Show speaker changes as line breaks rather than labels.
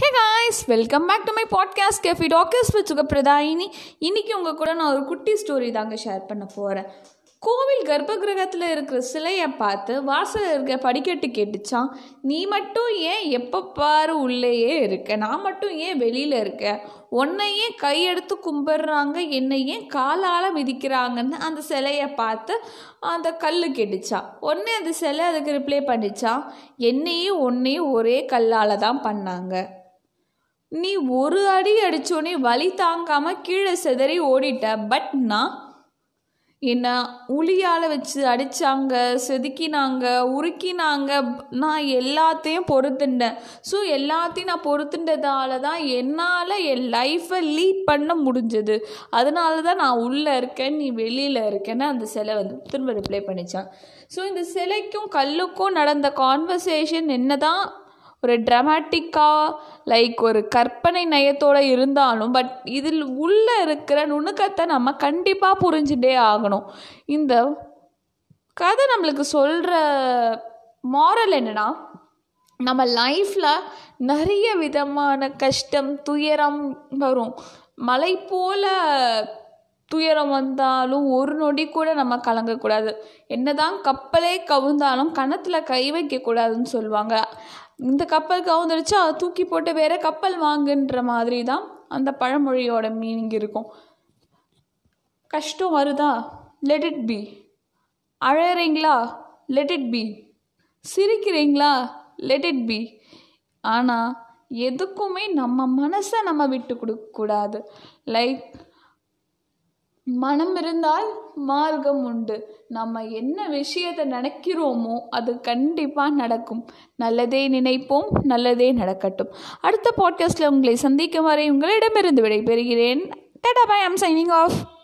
hey guys welcome back to my podcast cafe talkers with Sugapradayini இன்றைக்கி உங்கள் கூட நான் ஒரு குட்டி ஸ்டோரி தாங்க ஷேர் பண்ண போகிறேன் கோவில் கர்ப்பகிரகத்தில் இருக்கிற சிலையை பார்த்து வாசல் இருக்க படிக்கட்டு கேட்டுச்சான் நீ மட்டும் ஏன் எப்போ பாரு உள்ளேயே இருக்க நான் மட்டும் ஏன் வெளியில் இருக்க ஏன் கையெடுத்து கும்பிட்றாங்க என்னை ஏன் காலால் மிதிக்கிறாங்கன்னு அந்த சிலையை பார்த்து அந்த கல் கேட்டுச்சான் உடனே அந்த சிலை அதுக்கு ரிப்ளை பண்ணிச்சான் என்னையும் உன்னையும் ஒரே கல்லால் தான் பண்ணாங்க நீ ஒரு அடி அடித்தோடனே வலி தாங்காமல் கீழே செதறி ஓடிட்ட பட் நான் என்னை உளியால் வச்சு அடித்தாங்க செதுக்கினாங்க உருக்கினாங்க நான் எல்லாத்தையும் பொறுத்துட்டேன் ஸோ எல்லாத்தையும் நான் பொறுத்துண்டதால தான் என்னால் என் லைஃப்பை லீட் பண்ண முடிஞ்சது அதனால தான் நான் உள்ளே இருக்கேன் நீ வெளியில் இருக்கேன்னு அந்த சிலை வந்து திரும்ப ரிப்ளை பண்ணித்தான் ஸோ இந்த சிலைக்கும் கல்லுக்கும் நடந்த கான்வர்சேஷன் என்ன தான் ஒரு ட்ரமாட்டிக்காக லைக் ஒரு கற்பனை நயத்தோடு இருந்தாலும் பட் இதில் உள்ளே இருக்கிற நுணுக்கத்தை நம்ம கண்டிப்பாக புரிஞ்சுட்டே ஆகணும் இந்த கதை நம்மளுக்கு சொல்கிற மாரல் என்னென்னா நம்ம லைஃப்பில் நிறைய விதமான கஷ்டம் துயரம் வரும் மலை போல் துயரம் வந்தாலும் ஒரு நொடி கூட நம்ம கலங்கக்கூடாது என்னதான் கப்பலே கவுந்தாலும் கணத்தில் கை வைக்கக்கூடாதுன்னு சொல்லுவாங்க இந்த கப்பல் கவுந்துருச்சு அதை தூக்கி போட்டு வேற கப்பல் வாங்குன்ற மாதிரி தான் அந்த பழமொழியோட மீனிங் இருக்கும் கஷ்டம் வருதா லெட் இட் பி அழகிறீங்களா லெட் இட் பி சிரிக்கிறீங்களா லெட் இட் பி ஆனால் எதுக்குமே நம்ம மனசை நம்ம விட்டு கொடுக்கக்கூடாது லைக் மனம் இருந்தால் மார்க்கம் உண்டு நம்ம என்ன விஷயத்தை நினைக்கிறோமோ அது கண்டிப்பாக நடக்கும் நல்லதே நினைப்போம் நல்லதே நடக்கட்டும் அடுத்த பாட்காஸ்டில் உங்களை சந்திக்கும் வரை உங்களிடமிருந்து விடைபெறுகிறேன் டடா பை ஐம் சைனிங் ஆஃப்